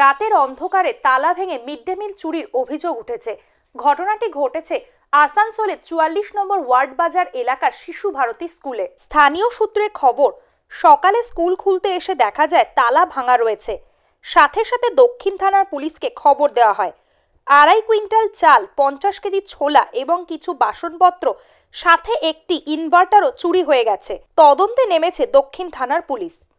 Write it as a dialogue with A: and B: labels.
A: রাতের অন্ধকারে তালা ভেঙে মিড ডে মিল চুরির অভিযোগ উঠেছে ঘটনাটি ঘটেছে আসানসোলে চুয়াল্লিশ নম্বর ওয়ার্ড বাজার এলাকার শিশু ভারতী স্কুলে স্থানীয় সূত্রে খবর সকালে স্কুল খুলতে এসে দেখা যায় তালা ভাঙা রয়েছে সাথে সাথে দক্ষিণ থানার পুলিশকে খবর দেওয়া হয় আড়াই কুইন্টাল চাল পঞ্চাশ কেজি ছোলা এবং কিছু বাসনপত্র সাথে একটি ইনভার্টারও চুরি হয়ে গেছে তদন্তে নেমেছে দক্ষিণ থানার পুলিশ